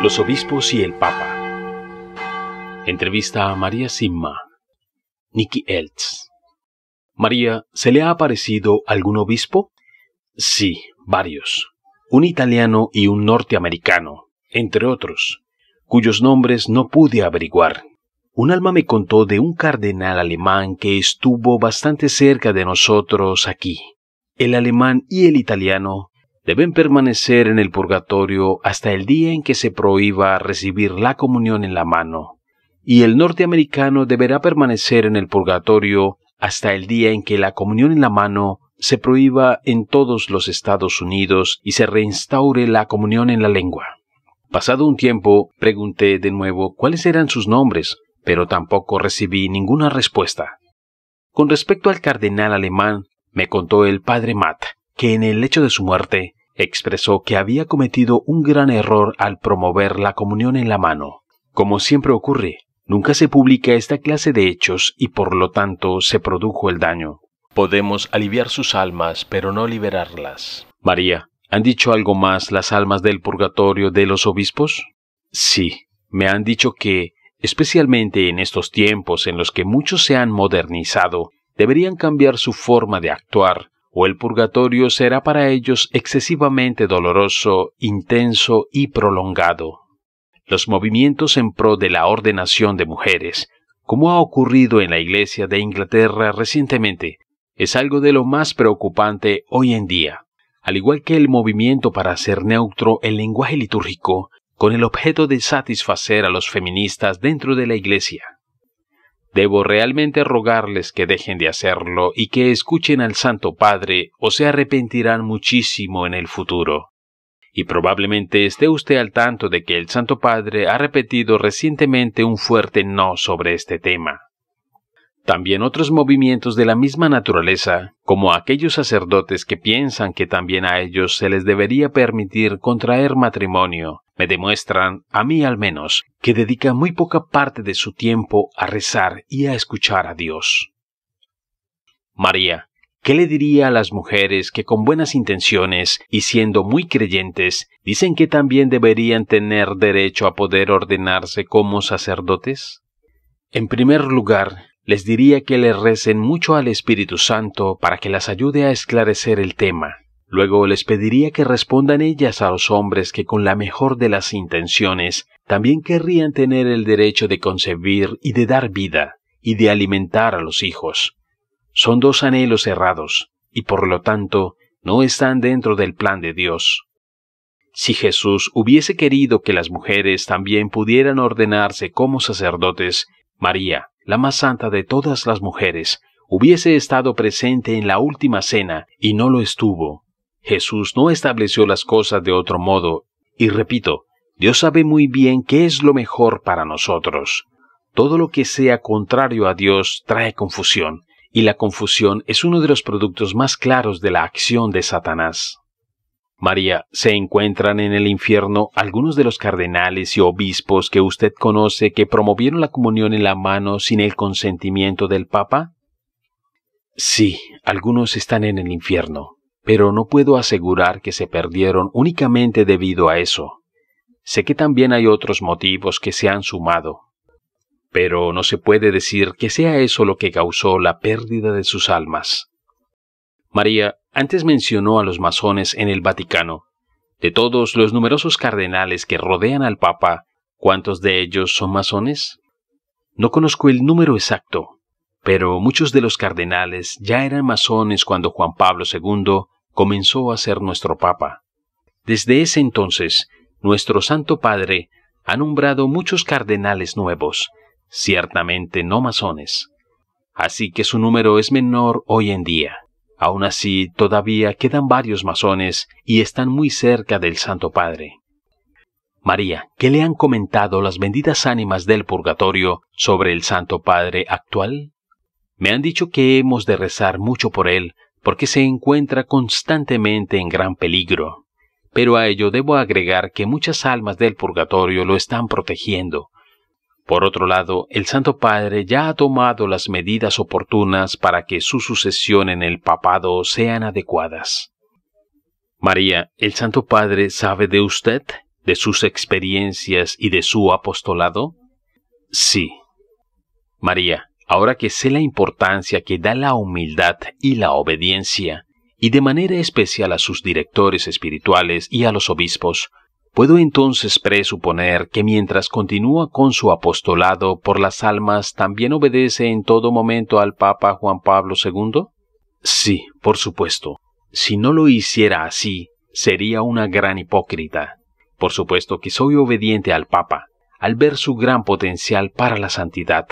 Los obispos y el Papa. Entrevista a María Simma. Nikki Eltz. María, ¿se le ha aparecido algún obispo? Sí, varios. Un italiano y un norteamericano, entre otros, cuyos nombres no pude averiguar. Un alma me contó de un cardenal alemán que estuvo bastante cerca de nosotros aquí. El alemán y el italiano deben permanecer en el purgatorio hasta el día en que se prohíba recibir la comunión en la mano, y el norteamericano deberá permanecer en el purgatorio hasta el día en que la comunión en la mano se prohíba en todos los Estados Unidos y se reinstaure la comunión en la lengua. Pasado un tiempo, pregunté de nuevo cuáles eran sus nombres, pero tampoco recibí ninguna respuesta. Con respecto al cardenal alemán, me contó el padre Matt que en el hecho de su muerte expresó que había cometido un gran error al promover la comunión en la mano. Como siempre ocurre, nunca se publica esta clase de hechos y por lo tanto se produjo el daño. Podemos aliviar sus almas, pero no liberarlas. María, ¿han dicho algo más las almas del purgatorio de los obispos? Sí, me han dicho que, especialmente en estos tiempos en los que muchos se han modernizado, deberían cambiar su forma de actuar o el purgatorio será para ellos excesivamente doloroso, intenso y prolongado. Los movimientos en pro de la ordenación de mujeres, como ha ocurrido en la Iglesia de Inglaterra recientemente, es algo de lo más preocupante hoy en día. Al igual que el movimiento para hacer neutro el lenguaje litúrgico, con el objeto de satisfacer a los feministas dentro de la Iglesia. Debo realmente rogarles que dejen de hacerlo y que escuchen al Santo Padre o se arrepentirán muchísimo en el futuro. Y probablemente esté usted al tanto de que el Santo Padre ha repetido recientemente un fuerte no sobre este tema. También otros movimientos de la misma naturaleza, como aquellos sacerdotes que piensan que también a ellos se les debería permitir contraer matrimonio, me demuestran, a mí al menos, que dedica muy poca parte de su tiempo a rezar y a escuchar a Dios. María, ¿qué le diría a las mujeres que con buenas intenciones y siendo muy creyentes dicen que también deberían tener derecho a poder ordenarse como sacerdotes? En primer lugar, les diría que le recen mucho al Espíritu Santo para que las ayude a esclarecer el tema. Luego les pediría que respondan ellas a los hombres que con la mejor de las intenciones también querrían tener el derecho de concebir y de dar vida y de alimentar a los hijos. Son dos anhelos errados y por lo tanto no están dentro del plan de Dios. Si Jesús hubiese querido que las mujeres también pudieran ordenarse como sacerdotes, María, la más santa de todas las mujeres, hubiese estado presente en la última cena y no lo estuvo. Jesús no estableció las cosas de otro modo, y repito, Dios sabe muy bien qué es lo mejor para nosotros. Todo lo que sea contrario a Dios trae confusión, y la confusión es uno de los productos más claros de la acción de Satanás. María, se encuentran en el infierno algunos de los cardenales y obispos que usted conoce que promovieron la comunión en la mano sin el consentimiento del Papa? Sí, algunos están en el infierno, pero no puedo asegurar que se perdieron únicamente debido a eso. Sé que también hay otros motivos que se han sumado, pero no se puede decir que sea eso lo que causó la pérdida de sus almas. María, antes mencionó a los masones en el Vaticano. De todos los numerosos cardenales que rodean al Papa, ¿cuántos de ellos son masones? No conozco el número exacto, pero muchos de los cardenales ya eran masones cuando Juan Pablo II comenzó a ser nuestro Papa. Desde ese entonces, nuestro Santo Padre ha nombrado muchos cardenales nuevos, ciertamente no masones. Así que su número es menor hoy en día. Aún así, todavía quedan varios masones y están muy cerca del Santo Padre. María, ¿qué le han comentado las benditas ánimas del purgatorio sobre el Santo Padre actual? Me han dicho que hemos de rezar mucho por él, porque se encuentra constantemente en gran peligro. Pero a ello debo agregar que muchas almas del purgatorio lo están protegiendo, por otro lado, el Santo Padre ya ha tomado las medidas oportunas para que su sucesión en el papado sean adecuadas. María, el Santo Padre sabe de usted, de sus experiencias y de su apostolado? Sí. María, ahora que sé la importancia que da la humildad y la obediencia, y de manera especial a sus directores espirituales y a los obispos, Puedo entonces presuponer que mientras continúa con su apostolado por las almas, también obedece en todo momento al Papa Juan Pablo II? Sí, por supuesto. Si no lo hiciera así, sería una gran hipócrita. Por supuesto que soy obediente al Papa, al ver su gran potencial para la santidad.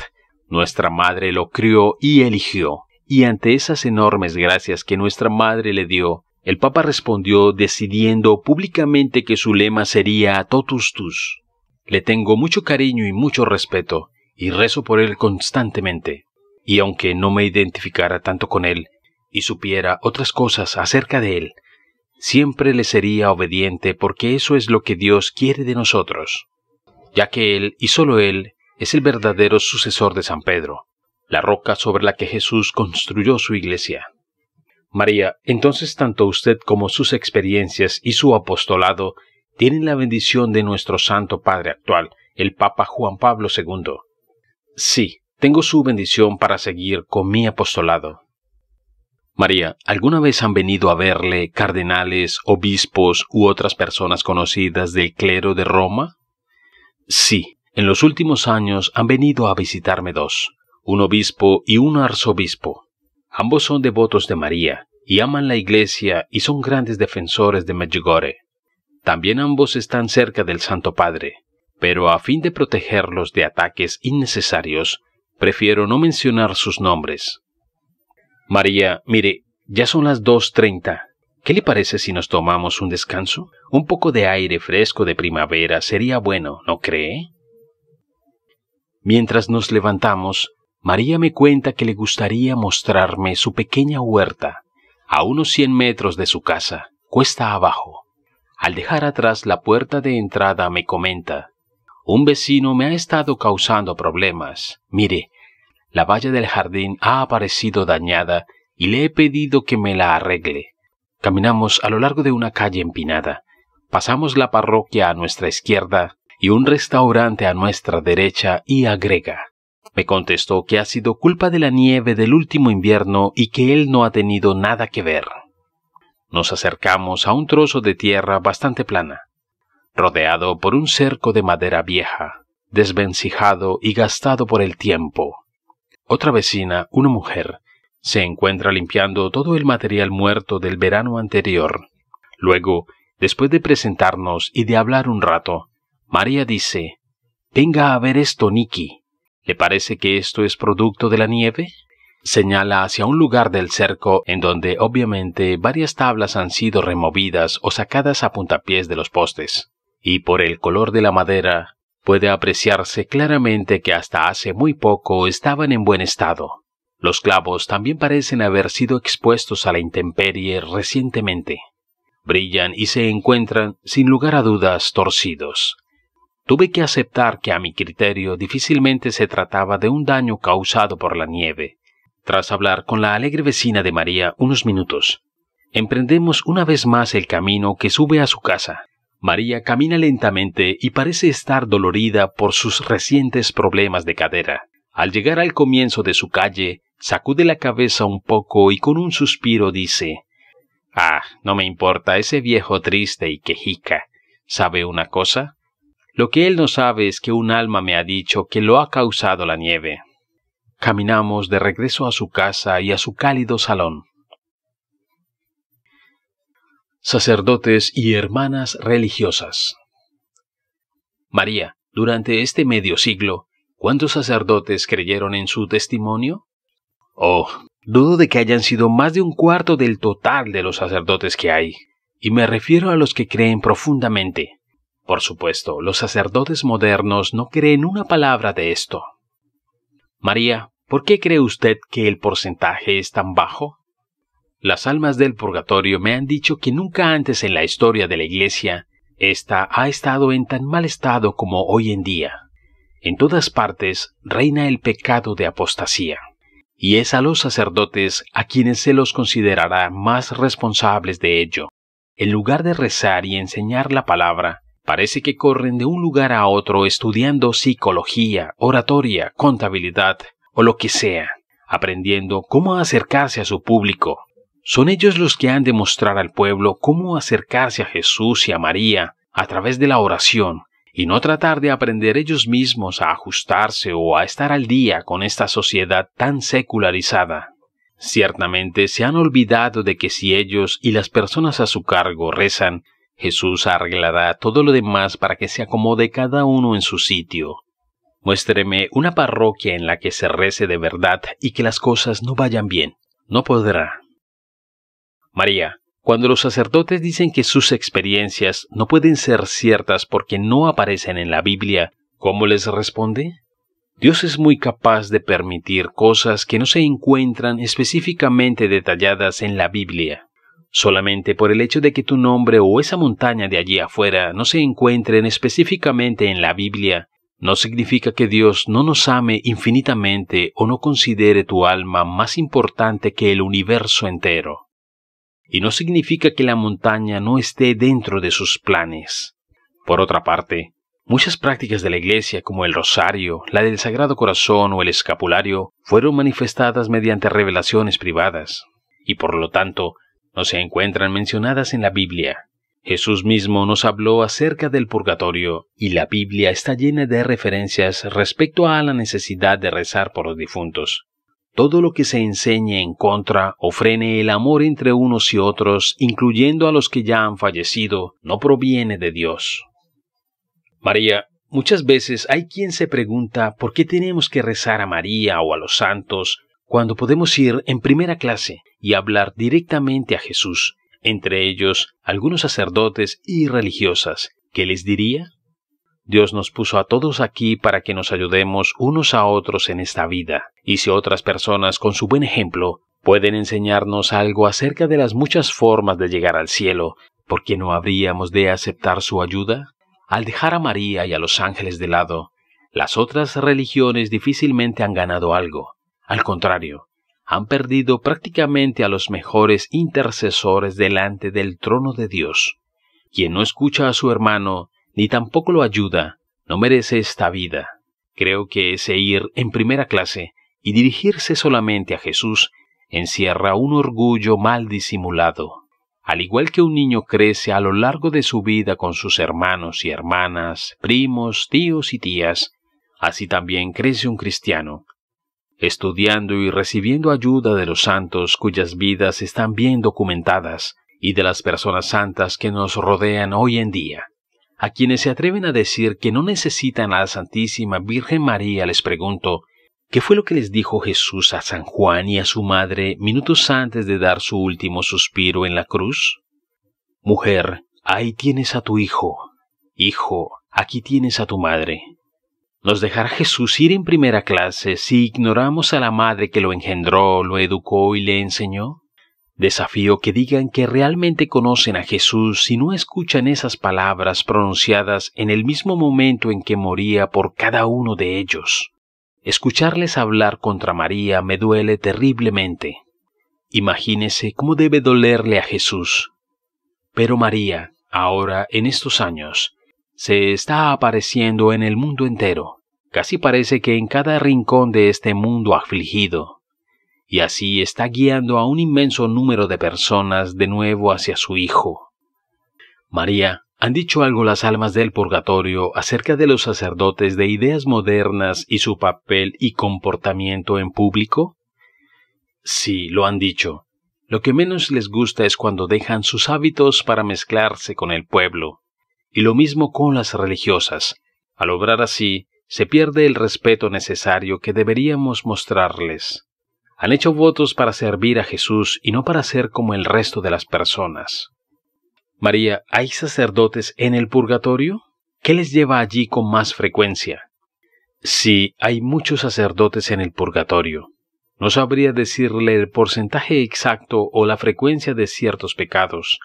Nuestra madre lo crió y eligió, y ante esas enormes gracias que nuestra madre le dio, el Papa respondió decidiendo públicamente que su lema sería Totus Tus. Le tengo mucho cariño y mucho respeto, y rezo por él constantemente. Y aunque no me identificara tanto con él, y supiera otras cosas acerca de él, siempre le sería obediente porque eso es lo que Dios quiere de nosotros, ya que Él y solo Él es el verdadero sucesor de San Pedro, la roca sobre la que Jesús construyó su iglesia. María, entonces tanto usted como sus experiencias y su apostolado tienen la bendición de nuestro Santo Padre actual, el Papa Juan Pablo II. Sí, tengo su bendición para seguir con mi apostolado. María, ¿alguna vez han venido a verle cardenales, obispos u otras personas conocidas del clero de Roma? Sí, en los últimos años han venido a visitarme dos, un obispo y un arzobispo. Ambos son devotos de María y aman la Iglesia y son grandes defensores de Medjugorje. También ambos están cerca del Santo Padre, pero a fin de protegerlos de ataques innecesarios, prefiero no mencionar sus nombres. María, mire, ya son las 2.30. ¿Qué le parece si nos tomamos un descanso? Un poco de aire fresco de primavera sería bueno, ¿no cree? Mientras nos levantamos, María me cuenta que le gustaría mostrarme su pequeña huerta, a unos 100 metros de su casa, cuesta abajo. Al dejar atrás la puerta de entrada me comenta, un vecino me ha estado causando problemas. Mire, la valla del jardín ha aparecido dañada y le he pedido que me la arregle. Caminamos a lo largo de una calle empinada. Pasamos la parroquia a nuestra izquierda y un restaurante a nuestra derecha y agrega, me contestó que ha sido culpa de la nieve del último invierno y que él no ha tenido nada que ver. Nos acercamos a un trozo de tierra bastante plana, rodeado por un cerco de madera vieja, desvencijado y gastado por el tiempo. Otra vecina, una mujer, se encuentra limpiando todo el material muerto del verano anterior. Luego, después de presentarnos y de hablar un rato, María dice, Venga a ver esto, Nicky. ¿Le parece que esto es producto de la nieve? Señala hacia un lugar del cerco en donde obviamente varias tablas han sido removidas o sacadas a puntapiés de los postes, y por el color de la madera puede apreciarse claramente que hasta hace muy poco estaban en buen estado. Los clavos también parecen haber sido expuestos a la intemperie recientemente. Brillan y se encuentran, sin lugar a dudas, torcidos, Tuve que aceptar que a mi criterio difícilmente se trataba de un daño causado por la nieve. Tras hablar con la alegre vecina de María unos minutos, emprendemos una vez más el camino que sube a su casa. María camina lentamente y parece estar dolorida por sus recientes problemas de cadera. Al llegar al comienzo de su calle, sacude la cabeza un poco y con un suspiro dice Ah, no me importa ese viejo triste y quejica. ¿Sabe una cosa? Lo que él no sabe es que un alma me ha dicho que lo ha causado la nieve. Caminamos de regreso a su casa y a su cálido salón. Sacerdotes y hermanas religiosas. María, durante este medio siglo, ¿cuántos sacerdotes creyeron en su testimonio? Oh, dudo de que hayan sido más de un cuarto del total de los sacerdotes que hay, y me refiero a los que creen profundamente, por supuesto, los sacerdotes modernos no creen una palabra de esto. María, ¿por qué cree usted que el porcentaje es tan bajo? Las almas del purgatorio me han dicho que nunca antes en la historia de la Iglesia ésta ha estado en tan mal estado como hoy en día. En todas partes reina el pecado de apostasía, y es a los sacerdotes a quienes se los considerará más responsables de ello. En lugar de rezar y enseñar la palabra, Parece que corren de un lugar a otro estudiando psicología, oratoria, contabilidad o lo que sea, aprendiendo cómo acercarse a su público. Son ellos los que han de mostrar al pueblo cómo acercarse a Jesús y a María a través de la oración, y no tratar de aprender ellos mismos a ajustarse o a estar al día con esta sociedad tan secularizada. Ciertamente se han olvidado de que si ellos y las personas a su cargo rezan, Jesús arreglará todo lo demás para que se acomode cada uno en su sitio. Muéstreme una parroquia en la que se rece de verdad y que las cosas no vayan bien. No podrá. María, cuando los sacerdotes dicen que sus experiencias no pueden ser ciertas porque no aparecen en la Biblia, ¿cómo les responde? Dios es muy capaz de permitir cosas que no se encuentran específicamente detalladas en la Biblia. Solamente por el hecho de que tu nombre o esa montaña de allí afuera no se encuentren específicamente en la Biblia, no significa que Dios no nos ame infinitamente o no considere tu alma más importante que el universo entero. Y no significa que la montaña no esté dentro de sus planes. Por otra parte, Muchas prácticas de la Iglesia, como el rosario, la del Sagrado Corazón o el escapulario, fueron manifestadas mediante revelaciones privadas, y por lo tanto, no se encuentran mencionadas en la Biblia. Jesús mismo nos habló acerca del purgatorio y la Biblia está llena de referencias respecto a la necesidad de rezar por los difuntos. Todo lo que se enseñe en contra o frene el amor entre unos y otros, incluyendo a los que ya han fallecido, no proviene de Dios. María, muchas veces hay quien se pregunta por qué tenemos que rezar a María o a los santos cuando podemos ir en primera clase y hablar directamente a Jesús, entre ellos algunos sacerdotes y religiosas, ¿qué les diría? Dios nos puso a todos aquí para que nos ayudemos unos a otros en esta vida, y si otras personas con su buen ejemplo pueden enseñarnos algo acerca de las muchas formas de llegar al cielo, ¿por qué no habríamos de aceptar su ayuda? Al dejar a María y a los ángeles de lado, las otras religiones difícilmente han ganado algo. Al contrario, han perdido prácticamente a los mejores intercesores delante del trono de Dios. Quien no escucha a su hermano, ni tampoco lo ayuda, no merece esta vida. Creo que ese ir en primera clase y dirigirse solamente a Jesús encierra un orgullo mal disimulado. Al igual que un niño crece a lo largo de su vida con sus hermanos y hermanas, primos, tíos y tías, así también crece un cristiano, estudiando y recibiendo ayuda de los santos cuyas vidas están bien documentadas y de las personas santas que nos rodean hoy en día. A quienes se atreven a decir que no necesitan a la Santísima Virgen María les pregunto, ¿qué fue lo que les dijo Jesús a San Juan y a su madre minutos antes de dar su último suspiro en la cruz? Mujer, ahí tienes a tu hijo. Hijo, aquí tienes a tu madre. ¿Nos dejará Jesús ir en primera clase si ignoramos a la madre que lo engendró, lo educó y le enseñó? Desafío que digan que realmente conocen a Jesús si no escuchan esas palabras pronunciadas en el mismo momento en que moría por cada uno de ellos. Escucharles hablar contra María me duele terriblemente. Imagínese cómo debe dolerle a Jesús. Pero María, ahora en estos años, se está apareciendo en el mundo entero, casi parece que en cada rincón de este mundo afligido, y así está guiando a un inmenso número de personas de nuevo hacia su Hijo. María, ¿han dicho algo las almas del purgatorio acerca de los sacerdotes de ideas modernas y su papel y comportamiento en público? Sí, lo han dicho. Lo que menos les gusta es cuando dejan sus hábitos para mezclarse con el pueblo y lo mismo con las religiosas. Al obrar así, se pierde el respeto necesario que deberíamos mostrarles. Han hecho votos para servir a Jesús y no para ser como el resto de las personas. María, ¿hay sacerdotes en el purgatorio? ¿Qué les lleva allí con más frecuencia? Sí, hay muchos sacerdotes en el purgatorio. No sabría decirle el porcentaje exacto o la frecuencia de ciertos pecados,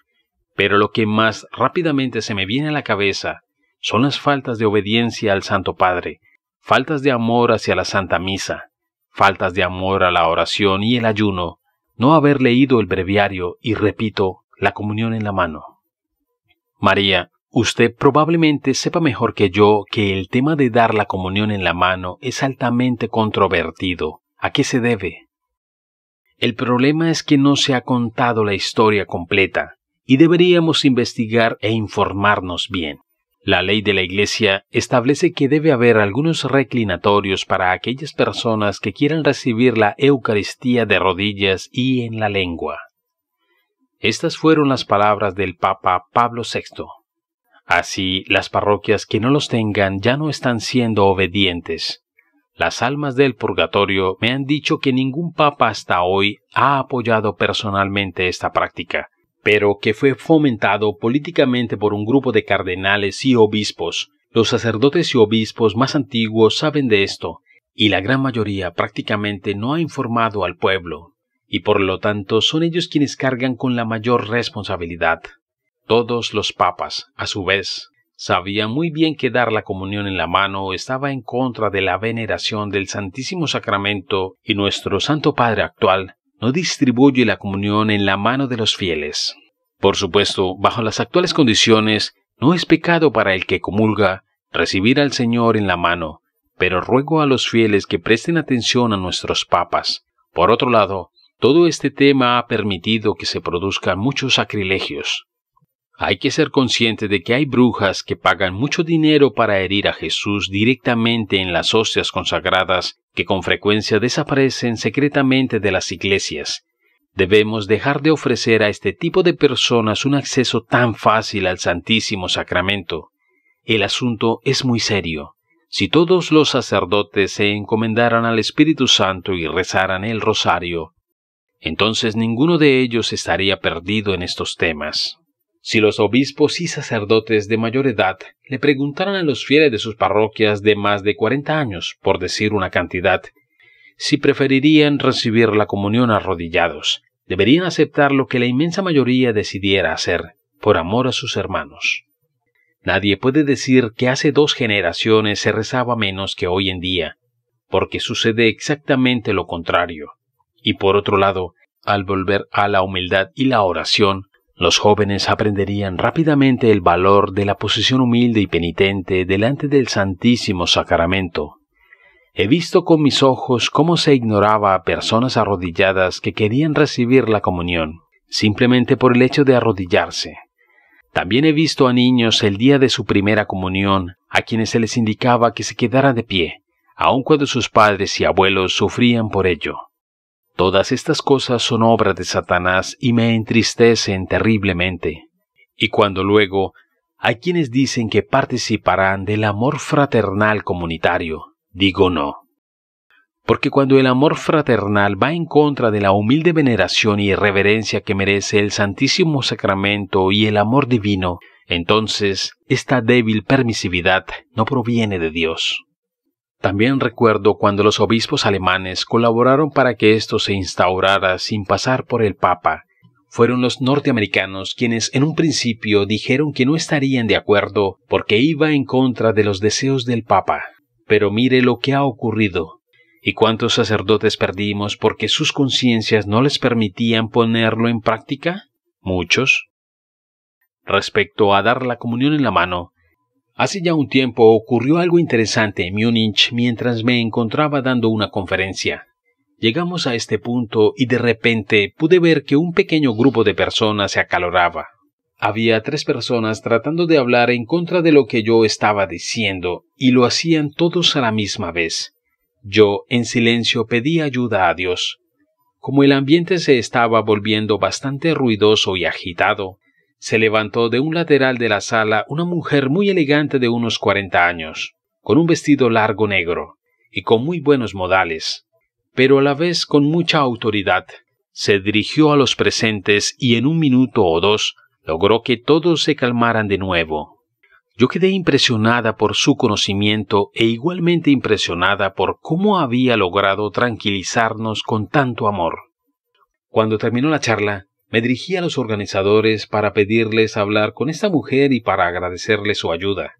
pero lo que más rápidamente se me viene a la cabeza son las faltas de obediencia al Santo Padre, faltas de amor hacia la Santa Misa, faltas de amor a la oración y el ayuno, no haber leído el breviario y, repito, la comunión en la mano. María, usted probablemente sepa mejor que yo que el tema de dar la comunión en la mano es altamente controvertido. ¿A qué se debe? El problema es que no se ha contado la historia completa, y deberíamos investigar e informarnos bien. La ley de la Iglesia establece que debe haber algunos reclinatorios para aquellas personas que quieran recibir la Eucaristía de rodillas y en la lengua. Estas fueron las palabras del Papa Pablo VI. Así, las parroquias que no los tengan ya no están siendo obedientes. Las almas del purgatorio me han dicho que ningún papa hasta hoy ha apoyado personalmente esta práctica pero que fue fomentado políticamente por un grupo de cardenales y obispos. Los sacerdotes y obispos más antiguos saben de esto, y la gran mayoría prácticamente no ha informado al pueblo, y por lo tanto son ellos quienes cargan con la mayor responsabilidad. Todos los papas, a su vez, sabían muy bien que dar la comunión en la mano estaba en contra de la veneración del Santísimo Sacramento y nuestro Santo Padre actual no distribuye la comunión en la mano de los fieles. Por supuesto, bajo las actuales condiciones, no es pecado para el que comulga recibir al Señor en la mano, pero ruego a los fieles que presten atención a nuestros papas. Por otro lado, todo este tema ha permitido que se produzcan muchos sacrilegios. Hay que ser consciente de que hay brujas que pagan mucho dinero para herir a Jesús directamente en las hostias consagradas que con frecuencia desaparecen secretamente de las iglesias. Debemos dejar de ofrecer a este tipo de personas un acceso tan fácil al Santísimo Sacramento. El asunto es muy serio. Si todos los sacerdotes se encomendaran al Espíritu Santo y rezaran el rosario, entonces ninguno de ellos estaría perdido en estos temas. Si los obispos y sacerdotes de mayor edad le preguntaran a los fieles de sus parroquias de más de 40 años, por decir una cantidad, si preferirían recibir la comunión arrodillados, deberían aceptar lo que la inmensa mayoría decidiera hacer, por amor a sus hermanos. Nadie puede decir que hace dos generaciones se rezaba menos que hoy en día, porque sucede exactamente lo contrario. Y por otro lado, al volver a la humildad y la oración, los jóvenes aprenderían rápidamente el valor de la posición humilde y penitente delante del Santísimo Sacramento. He visto con mis ojos cómo se ignoraba a personas arrodilladas que querían recibir la comunión, simplemente por el hecho de arrodillarse. También he visto a niños el día de su primera comunión, a quienes se les indicaba que se quedara de pie, aun cuando sus padres y abuelos sufrían por ello. Todas estas cosas son obra de Satanás y me entristecen terriblemente. Y cuando luego hay quienes dicen que participarán del amor fraternal comunitario, digo no. Porque cuando el amor fraternal va en contra de la humilde veneración y reverencia que merece el Santísimo Sacramento y el amor divino, entonces esta débil permisividad no proviene de Dios. También recuerdo cuando los obispos alemanes colaboraron para que esto se instaurara sin pasar por el Papa. Fueron los norteamericanos quienes en un principio dijeron que no estarían de acuerdo porque iba en contra de los deseos del Papa. Pero mire lo que ha ocurrido. ¿Y cuántos sacerdotes perdimos porque sus conciencias no les permitían ponerlo en práctica? Muchos. Respecto a dar la comunión en la mano, Hace ya un tiempo ocurrió algo interesante en Munich mientras me encontraba dando una conferencia. Llegamos a este punto y de repente pude ver que un pequeño grupo de personas se acaloraba. Había tres personas tratando de hablar en contra de lo que yo estaba diciendo, y lo hacían todos a la misma vez. Yo, en silencio, pedí ayuda a Dios. Como el ambiente se estaba volviendo bastante ruidoso y agitado, se levantó de un lateral de la sala una mujer muy elegante de unos cuarenta años, con un vestido largo negro, y con muy buenos modales, pero a la vez con mucha autoridad. Se dirigió a los presentes y en un minuto o dos logró que todos se calmaran de nuevo. Yo quedé impresionada por su conocimiento e igualmente impresionada por cómo había logrado tranquilizarnos con tanto amor. Cuando terminó la charla, me dirigí a los organizadores para pedirles hablar con esta mujer y para agradecerle su ayuda.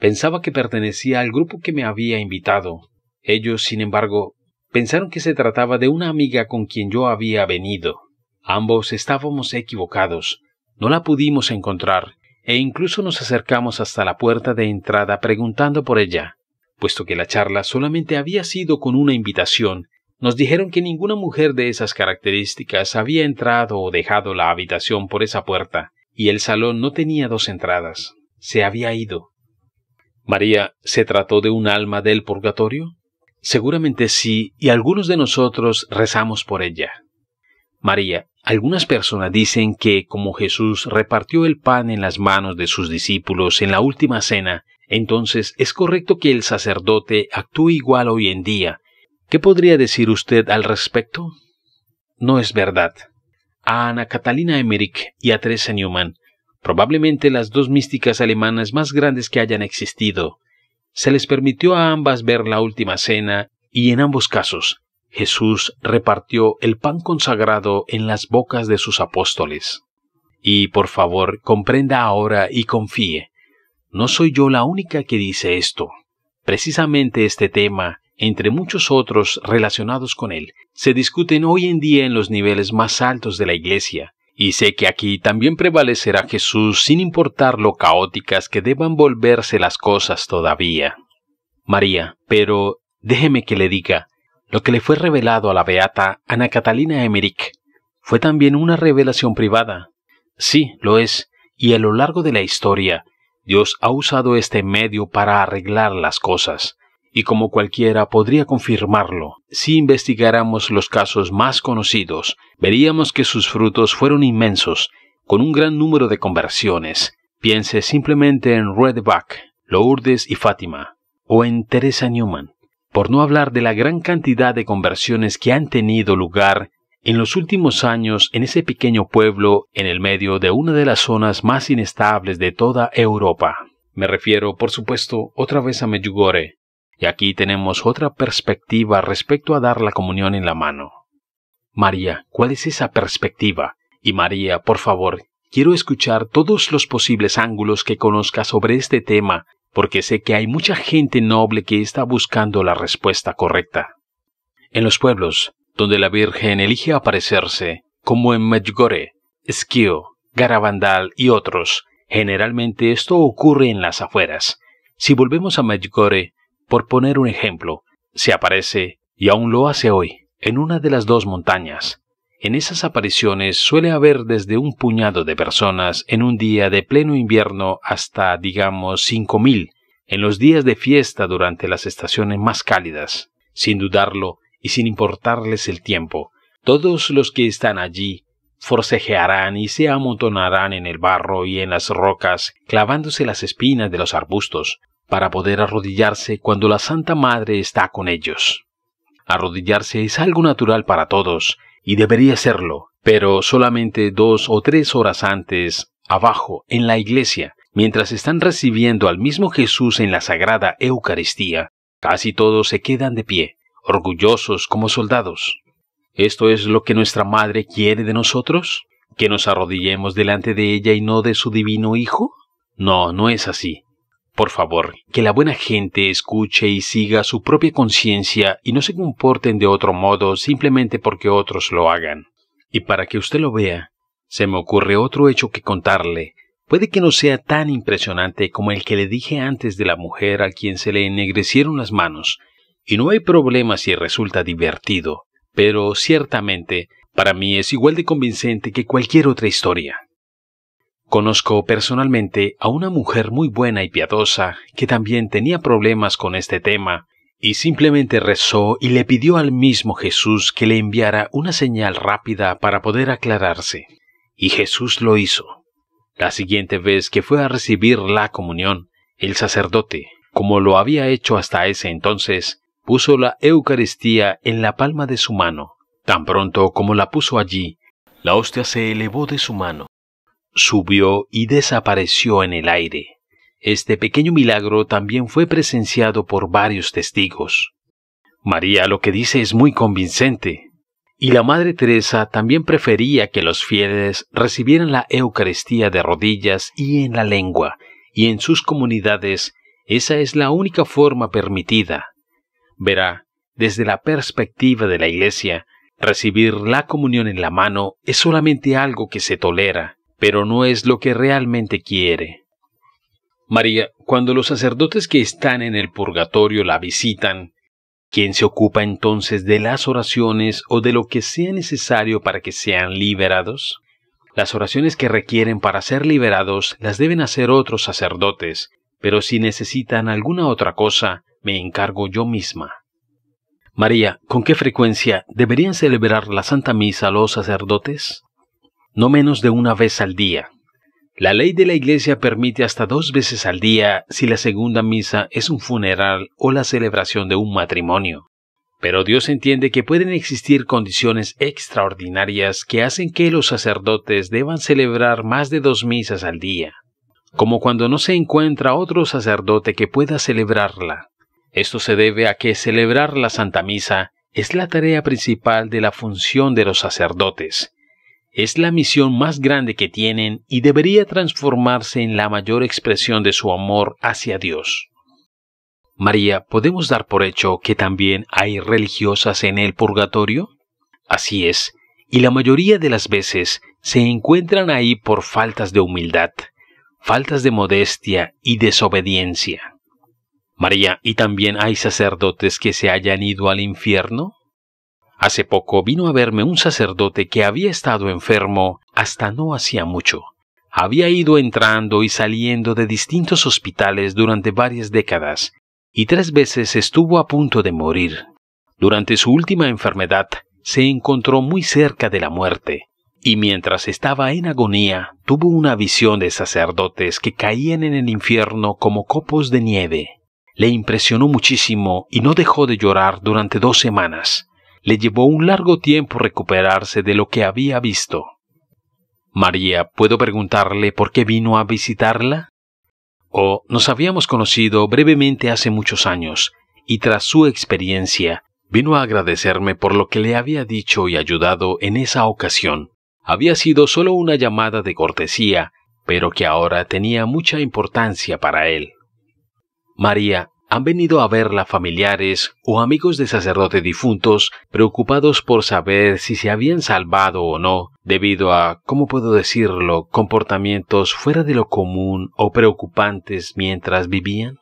Pensaba que pertenecía al grupo que me había invitado. Ellos, sin embargo, pensaron que se trataba de una amiga con quien yo había venido. Ambos estábamos equivocados. No la pudimos encontrar, e incluso nos acercamos hasta la puerta de entrada preguntando por ella, puesto que la charla solamente había sido con una invitación nos dijeron que ninguna mujer de esas características había entrado o dejado la habitación por esa puerta, y el salón no tenía dos entradas. Se había ido. María, ¿se trató de un alma del purgatorio? Seguramente sí, y algunos de nosotros rezamos por ella. María, algunas personas dicen que como Jesús repartió el pan en las manos de sus discípulos en la última cena, entonces es correcto que el sacerdote actúe igual hoy en día, ¿Qué podría decir usted al respecto? No es verdad. A Ana Catalina Emmerich y a Teresa Newman, probablemente las dos místicas alemanas más grandes que hayan existido, se les permitió a ambas ver la última cena y en ambos casos Jesús repartió el pan consagrado en las bocas de sus apóstoles. Y por favor, comprenda ahora y confíe. No soy yo la única que dice esto. Precisamente este tema entre muchos otros relacionados con él, se discuten hoy en día en los niveles más altos de la Iglesia, y sé que aquí también prevalecerá Jesús sin importar lo caóticas que deban volverse las cosas todavía. María, pero déjeme que le diga, lo que le fue revelado a la beata Ana Catalina Emmerich fue también una revelación privada. Sí, lo es, y a lo largo de la historia, Dios ha usado este medio para arreglar las cosas, y como cualquiera podría confirmarlo, si investigáramos los casos más conocidos, veríamos que sus frutos fueron inmensos, con un gran número de conversiones. Piense simplemente en Redback, Lourdes y Fátima, o en Teresa Newman, por no hablar de la gran cantidad de conversiones que han tenido lugar en los últimos años en ese pequeño pueblo en el medio de una de las zonas más inestables de toda Europa. Me refiero, por supuesto, otra vez a Medjugorje, aquí tenemos otra perspectiva respecto a dar la comunión en la mano. María, ¿cuál es esa perspectiva? Y María, por favor, quiero escuchar todos los posibles ángulos que conozca sobre este tema, porque sé que hay mucha gente noble que está buscando la respuesta correcta. En los pueblos, donde la Virgen elige aparecerse, como en Medjugorje, Esquio, Garabandal y otros, generalmente esto ocurre en las afueras. Si volvemos a Medjugorje, por poner un ejemplo, se aparece, y aún lo hace hoy, en una de las dos montañas. En esas apariciones suele haber desde un puñado de personas en un día de pleno invierno hasta, digamos, cinco mil, en los días de fiesta durante las estaciones más cálidas, sin dudarlo y sin importarles el tiempo. Todos los que están allí forcejearán y se amontonarán en el barro y en las rocas, clavándose las espinas de los arbustos, para poder arrodillarse cuando la Santa Madre está con ellos. Arrodillarse es algo natural para todos, y debería serlo, pero solamente dos o tres horas antes, abajo, en la iglesia, mientras están recibiendo al mismo Jesús en la Sagrada Eucaristía, casi todos se quedan de pie, orgullosos como soldados. ¿Esto es lo que nuestra Madre quiere de nosotros? ¿Que nos arrodillemos delante de ella y no de su Divino Hijo? No, no es así. Por favor, que la buena gente escuche y siga su propia conciencia y no se comporten de otro modo simplemente porque otros lo hagan. Y para que usted lo vea, se me ocurre otro hecho que contarle. Puede que no sea tan impresionante como el que le dije antes de la mujer a quien se le ennegrecieron las manos, y no hay problema si resulta divertido, pero ciertamente para mí es igual de convincente que cualquier otra historia. Conozco personalmente a una mujer muy buena y piadosa que también tenía problemas con este tema, y simplemente rezó y le pidió al mismo Jesús que le enviara una señal rápida para poder aclararse. Y Jesús lo hizo. La siguiente vez que fue a recibir la comunión, el sacerdote, como lo había hecho hasta ese entonces, puso la Eucaristía en la palma de su mano. Tan pronto como la puso allí, la hostia se elevó de su mano subió y desapareció en el aire. Este pequeño milagro también fue presenciado por varios testigos. María lo que dice es muy convincente, y la Madre Teresa también prefería que los fieles recibieran la Eucaristía de rodillas y en la lengua, y en sus comunidades esa es la única forma permitida. Verá, desde la perspectiva de la Iglesia, recibir la comunión en la mano es solamente algo que se tolera, pero no es lo que realmente quiere. María, cuando los sacerdotes que están en el purgatorio la visitan, ¿quién se ocupa entonces de las oraciones o de lo que sea necesario para que sean liberados? Las oraciones que requieren para ser liberados las deben hacer otros sacerdotes, pero si necesitan alguna otra cosa, me encargo yo misma. María, ¿con qué frecuencia deberían celebrar la Santa Misa los sacerdotes? no menos de una vez al día. La ley de la Iglesia permite hasta dos veces al día si la segunda misa es un funeral o la celebración de un matrimonio. Pero Dios entiende que pueden existir condiciones extraordinarias que hacen que los sacerdotes deban celebrar más de dos misas al día, como cuando no se encuentra otro sacerdote que pueda celebrarla. Esto se debe a que celebrar la Santa Misa es la tarea principal de la función de los sacerdotes, es la misión más grande que tienen y debería transformarse en la mayor expresión de su amor hacia Dios. María, ¿podemos dar por hecho que también hay religiosas en el purgatorio? Así es, y la mayoría de las veces se encuentran ahí por faltas de humildad, faltas de modestia y desobediencia. María, ¿y también hay sacerdotes que se hayan ido al infierno? Hace poco vino a verme un sacerdote que había estado enfermo hasta no hacía mucho. Había ido entrando y saliendo de distintos hospitales durante varias décadas, y tres veces estuvo a punto de morir. Durante su última enfermedad, se encontró muy cerca de la muerte, y mientras estaba en agonía, tuvo una visión de sacerdotes que caían en el infierno como copos de nieve. Le impresionó muchísimo y no dejó de llorar durante dos semanas le llevó un largo tiempo recuperarse de lo que había visto. María, ¿puedo preguntarle por qué vino a visitarla? Oh, nos habíamos conocido brevemente hace muchos años, y tras su experiencia, vino a agradecerme por lo que le había dicho y ayudado en esa ocasión. Había sido solo una llamada de cortesía, pero que ahora tenía mucha importancia para él. María, han venido a verla familiares o amigos de sacerdote difuntos preocupados por saber si se habían salvado o no debido a, ¿cómo puedo decirlo?, comportamientos fuera de lo común o preocupantes mientras vivían.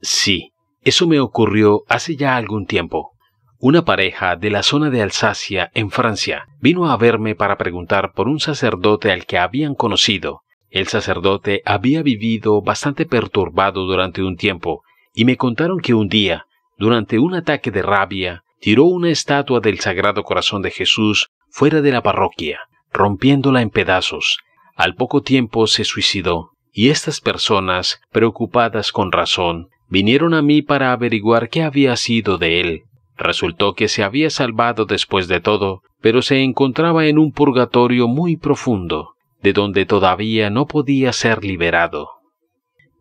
Sí, eso me ocurrió hace ya algún tiempo. Una pareja de la zona de Alsacia, en Francia, vino a verme para preguntar por un sacerdote al que habían conocido, el sacerdote había vivido bastante perturbado durante un tiempo y me contaron que un día, durante un ataque de rabia, tiró una estatua del Sagrado Corazón de Jesús fuera de la parroquia, rompiéndola en pedazos. Al poco tiempo se suicidó, y estas personas, preocupadas con razón, vinieron a mí para averiguar qué había sido de él. Resultó que se había salvado después de todo, pero se encontraba en un purgatorio muy profundo, de donde todavía no podía ser liberado.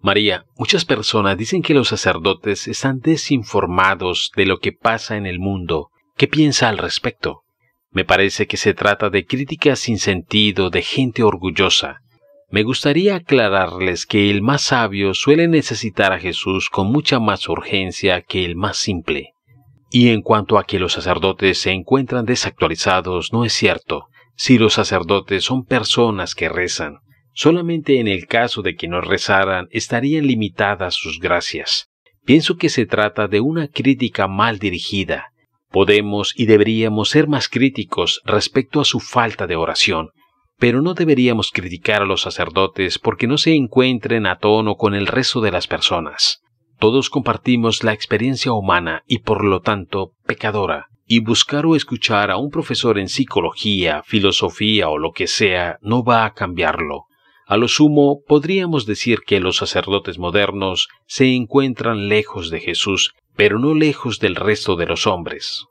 María, muchas personas dicen que los sacerdotes están desinformados de lo que pasa en el mundo. ¿Qué piensa al respecto? Me parece que se trata de críticas sin sentido de gente orgullosa. Me gustaría aclararles que el más sabio suele necesitar a Jesús con mucha más urgencia que el más simple. Y en cuanto a que los sacerdotes se encuentran desactualizados, no es cierto. Si los sacerdotes son personas que rezan, Solamente en el caso de que no rezaran estarían limitadas sus gracias. Pienso que se trata de una crítica mal dirigida. Podemos y deberíamos ser más críticos respecto a su falta de oración, pero no deberíamos criticar a los sacerdotes porque no se encuentren a tono con el resto de las personas. Todos compartimos la experiencia humana y por lo tanto pecadora, y buscar o escuchar a un profesor en psicología, filosofía o lo que sea no va a cambiarlo. A lo sumo, podríamos decir que los sacerdotes modernos se encuentran lejos de Jesús, pero no lejos del resto de los hombres.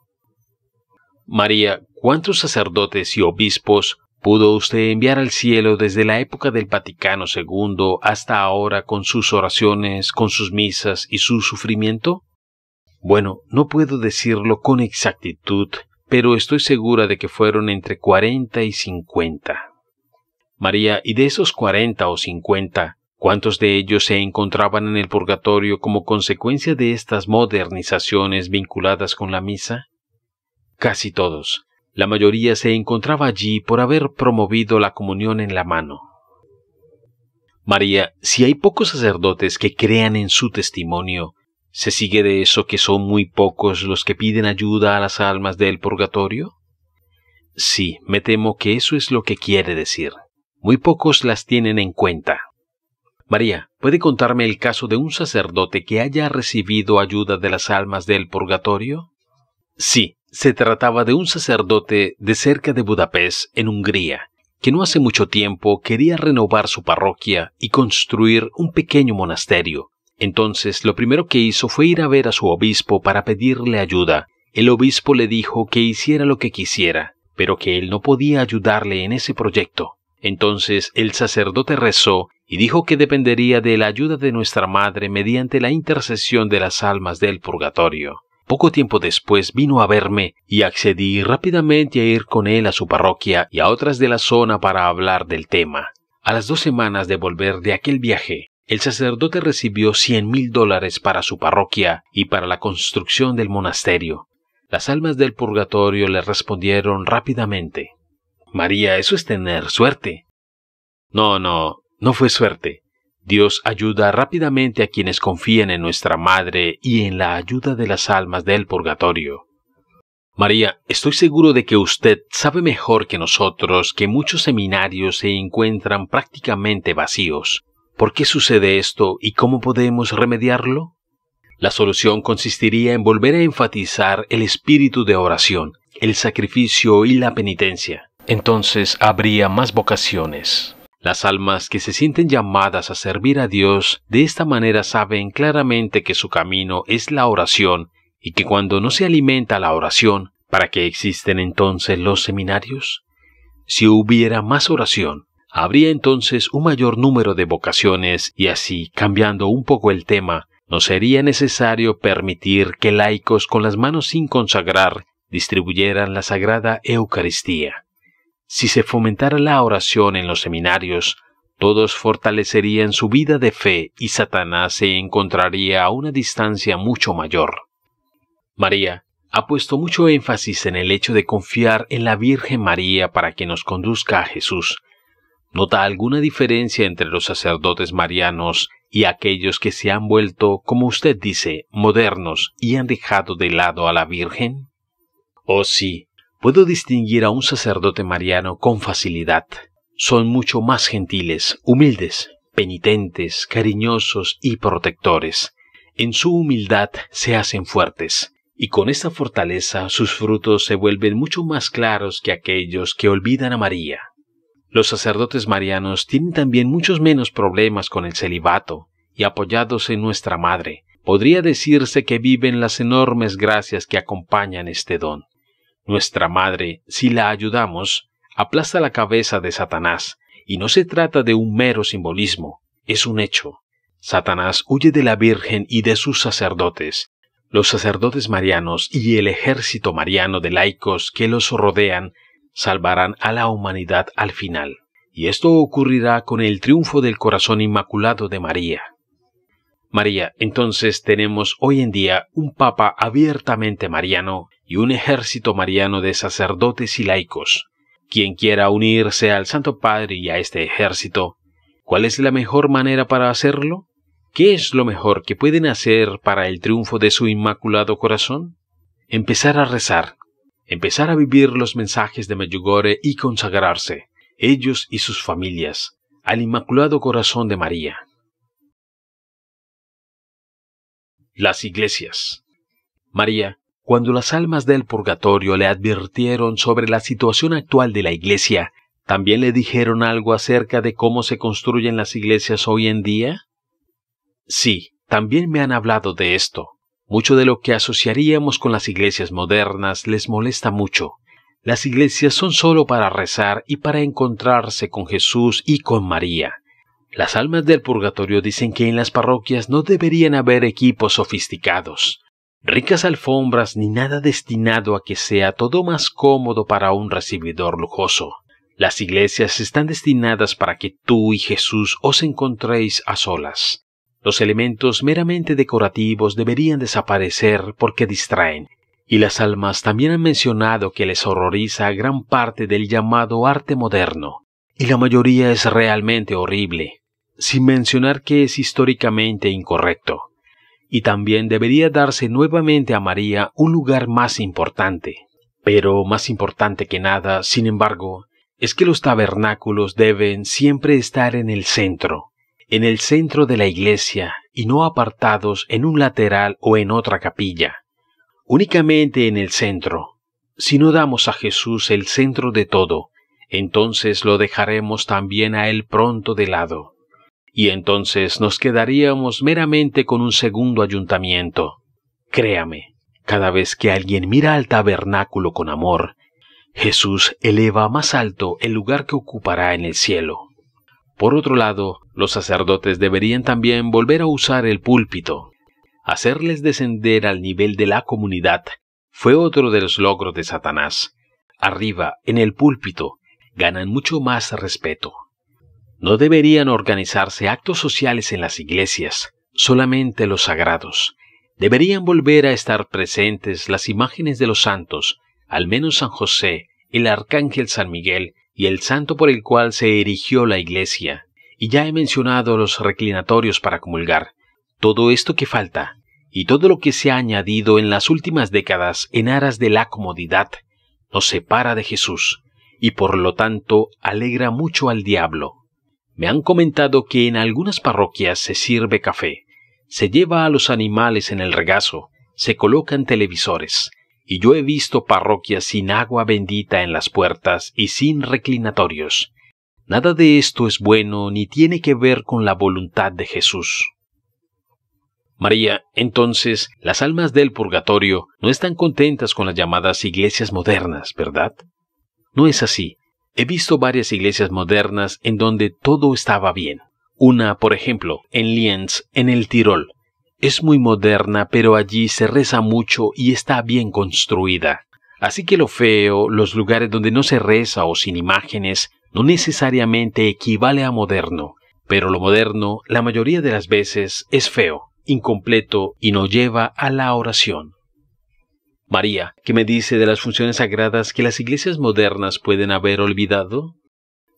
María, ¿cuántos sacerdotes y obispos pudo usted enviar al cielo desde la época del Vaticano II hasta ahora con sus oraciones, con sus misas y su sufrimiento? Bueno, no puedo decirlo con exactitud, pero estoy segura de que fueron entre 40 y 50. María, y de esos cuarenta o cincuenta, ¿cuántos de ellos se encontraban en el purgatorio como consecuencia de estas modernizaciones vinculadas con la misa? Casi todos. La mayoría se encontraba allí por haber promovido la comunión en la mano. María, si hay pocos sacerdotes que crean en su testimonio, ¿se sigue de eso que son muy pocos los que piden ayuda a las almas del purgatorio? Sí, me temo que eso es lo que quiere decir. Muy pocos las tienen en cuenta. María, ¿puede contarme el caso de un sacerdote que haya recibido ayuda de las almas del purgatorio? Sí, se trataba de un sacerdote de cerca de Budapest, en Hungría, que no hace mucho tiempo quería renovar su parroquia y construir un pequeño monasterio. Entonces lo primero que hizo fue ir a ver a su obispo para pedirle ayuda. El obispo le dijo que hiciera lo que quisiera, pero que él no podía ayudarle en ese proyecto, entonces el sacerdote rezó y dijo que dependería de la ayuda de nuestra Madre mediante la intercesión de las almas del purgatorio. Poco tiempo después vino a verme y accedí rápidamente a ir con él a su parroquia y a otras de la zona para hablar del tema. A las dos semanas de volver de aquel viaje, el sacerdote recibió cien mil dólares para su parroquia y para la construcción del monasterio. Las almas del purgatorio le respondieron rápidamente. María, eso es tener suerte. No, no, no fue suerte. Dios ayuda rápidamente a quienes confían en nuestra Madre y en la ayuda de las almas del purgatorio. María, estoy seguro de que usted sabe mejor que nosotros que muchos seminarios se encuentran prácticamente vacíos. ¿Por qué sucede esto y cómo podemos remediarlo? La solución consistiría en volver a enfatizar el espíritu de oración, el sacrificio y la penitencia entonces habría más vocaciones. Las almas que se sienten llamadas a servir a Dios de esta manera saben claramente que su camino es la oración y que cuando no se alimenta la oración, ¿para qué existen entonces los seminarios? Si hubiera más oración, habría entonces un mayor número de vocaciones y así, cambiando un poco el tema, no sería necesario permitir que laicos con las manos sin consagrar distribuyeran la Sagrada Eucaristía. Si se fomentara la oración en los seminarios, todos fortalecerían su vida de fe y Satanás se encontraría a una distancia mucho mayor. María ha puesto mucho énfasis en el hecho de confiar en la Virgen María para que nos conduzca a Jesús. ¿Nota alguna diferencia entre los sacerdotes marianos y aquellos que se han vuelto, como usted dice, modernos y han dejado de lado a la Virgen? Oh sí, puedo distinguir a un sacerdote mariano con facilidad. Son mucho más gentiles, humildes, penitentes, cariñosos y protectores. En su humildad se hacen fuertes, y con esta fortaleza sus frutos se vuelven mucho más claros que aquellos que olvidan a María. Los sacerdotes marianos tienen también muchos menos problemas con el celibato, y apoyados en nuestra Madre, podría decirse que viven las enormes gracias que acompañan este don. Nuestra madre, si la ayudamos, aplasta la cabeza de Satanás, y no se trata de un mero simbolismo, es un hecho. Satanás huye de la Virgen y de sus sacerdotes. Los sacerdotes marianos y el ejército mariano de laicos que los rodean salvarán a la humanidad al final. Y esto ocurrirá con el triunfo del corazón inmaculado de María. María, entonces tenemos hoy en día un papa abiertamente mariano y un ejército mariano de sacerdotes y laicos. Quien quiera unirse al Santo Padre y a este ejército, ¿cuál es la mejor manera para hacerlo? ¿Qué es lo mejor que pueden hacer para el triunfo de su inmaculado corazón? Empezar a rezar, empezar a vivir los mensajes de Mayugore y consagrarse, ellos y sus familias, al Inmaculado Corazón de María. Las iglesias. María, cuando las almas del purgatorio le advirtieron sobre la situación actual de la Iglesia, ¿también le dijeron algo acerca de cómo se construyen las iglesias hoy en día? Sí, también me han hablado de esto. Mucho de lo que asociaríamos con las iglesias modernas les molesta mucho. Las iglesias son solo para rezar y para encontrarse con Jesús y con María. Las almas del purgatorio dicen que en las parroquias no deberían haber equipos sofisticados ricas alfombras ni nada destinado a que sea todo más cómodo para un recibidor lujoso. Las iglesias están destinadas para que tú y Jesús os encontréis a solas. Los elementos meramente decorativos deberían desaparecer porque distraen, y las almas también han mencionado que les horroriza gran parte del llamado arte moderno, y la mayoría es realmente horrible, sin mencionar que es históricamente incorrecto y también debería darse nuevamente a María un lugar más importante. Pero más importante que nada, sin embargo, es que los tabernáculos deben siempre estar en el centro, en el centro de la iglesia y no apartados en un lateral o en otra capilla, únicamente en el centro. Si no damos a Jesús el centro de todo, entonces lo dejaremos también a Él pronto de lado y entonces nos quedaríamos meramente con un segundo ayuntamiento. Créame, cada vez que alguien mira al tabernáculo con amor, Jesús eleva más alto el lugar que ocupará en el cielo. Por otro lado, los sacerdotes deberían también volver a usar el púlpito. Hacerles descender al nivel de la comunidad fue otro de los logros de Satanás. Arriba, en el púlpito, ganan mucho más respeto. No deberían organizarse actos sociales en las iglesias, solamente los sagrados. Deberían volver a estar presentes las imágenes de los santos, al menos San José, el arcángel San Miguel y el santo por el cual se erigió la iglesia. Y ya he mencionado los reclinatorios para comulgar. Todo esto que falta, y todo lo que se ha añadido en las últimas décadas en aras de la comodidad, nos separa de Jesús, y por lo tanto alegra mucho al diablo. Me han comentado que en algunas parroquias se sirve café, se lleva a los animales en el regazo, se colocan televisores, y yo he visto parroquias sin agua bendita en las puertas y sin reclinatorios. Nada de esto es bueno ni tiene que ver con la voluntad de Jesús. María, entonces, las almas del purgatorio no están contentas con las llamadas iglesias modernas, ¿verdad? No es así. He visto varias iglesias modernas en donde todo estaba bien. Una, por ejemplo, en Lienz, en el Tirol. Es muy moderna, pero allí se reza mucho y está bien construida. Así que lo feo, los lugares donde no se reza o sin imágenes, no necesariamente equivale a moderno. Pero lo moderno, la mayoría de las veces, es feo, incompleto y no lleva a la oración. María, ¿qué me dice de las funciones sagradas que las iglesias modernas pueden haber olvidado?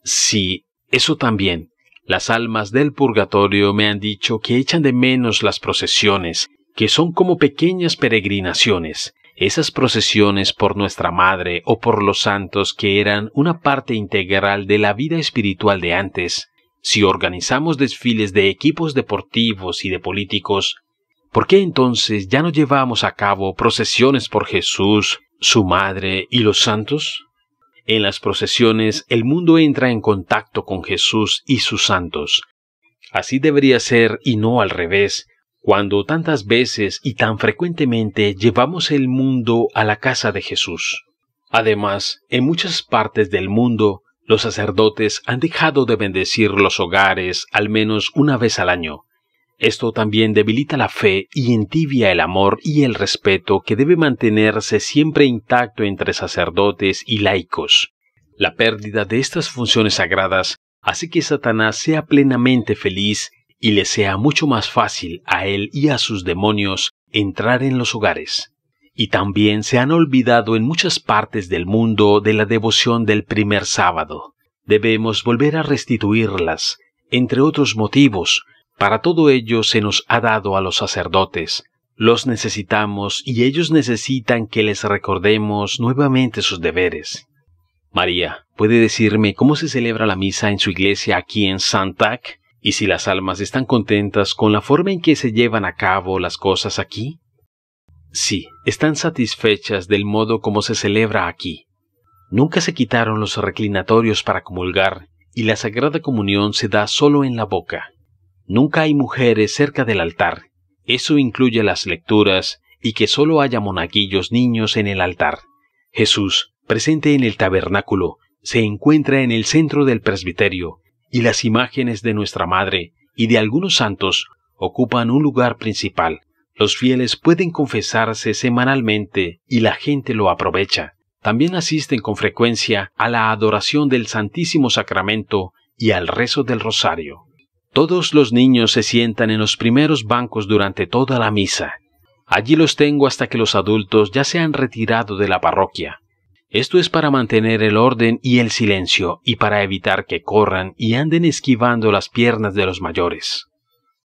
Sí, eso también. Las almas del purgatorio me han dicho que echan de menos las procesiones, que son como pequeñas peregrinaciones, esas procesiones por nuestra Madre o por los santos que eran una parte integral de la vida espiritual de antes. Si organizamos desfiles de equipos deportivos y de políticos, ¿Por qué entonces ya no llevamos a cabo procesiones por Jesús, su madre y los santos? En las procesiones el mundo entra en contacto con Jesús y sus santos. Así debería ser y no al revés, cuando tantas veces y tan frecuentemente llevamos el mundo a la casa de Jesús. Además, en muchas partes del mundo, los sacerdotes han dejado de bendecir los hogares al menos una vez al año, esto también debilita la fe y entibia el amor y el respeto que debe mantenerse siempre intacto entre sacerdotes y laicos. La pérdida de estas funciones sagradas hace que Satanás sea plenamente feliz y le sea mucho más fácil a él y a sus demonios entrar en los hogares. Y también se han olvidado en muchas partes del mundo de la devoción del primer sábado. Debemos volver a restituirlas, entre otros motivos, para todo ello se nos ha dado a los sacerdotes. Los necesitamos y ellos necesitan que les recordemos nuevamente sus deberes. María, ¿puede decirme cómo se celebra la misa en su iglesia aquí en Santac? ¿Y si las almas están contentas con la forma en que se llevan a cabo las cosas aquí? Sí, están satisfechas del modo como se celebra aquí. Nunca se quitaron los reclinatorios para comulgar, y la Sagrada Comunión se da solo en la boca. Nunca hay mujeres cerca del altar. Eso incluye las lecturas y que solo haya monaguillos niños en el altar. Jesús, presente en el tabernáculo, se encuentra en el centro del presbiterio, y las imágenes de nuestra Madre y de algunos santos ocupan un lugar principal. Los fieles pueden confesarse semanalmente y la gente lo aprovecha. También asisten con frecuencia a la adoración del Santísimo Sacramento y al rezo del Rosario. Todos los niños se sientan en los primeros bancos durante toda la misa. Allí los tengo hasta que los adultos ya se han retirado de la parroquia. Esto es para mantener el orden y el silencio y para evitar que corran y anden esquivando las piernas de los mayores.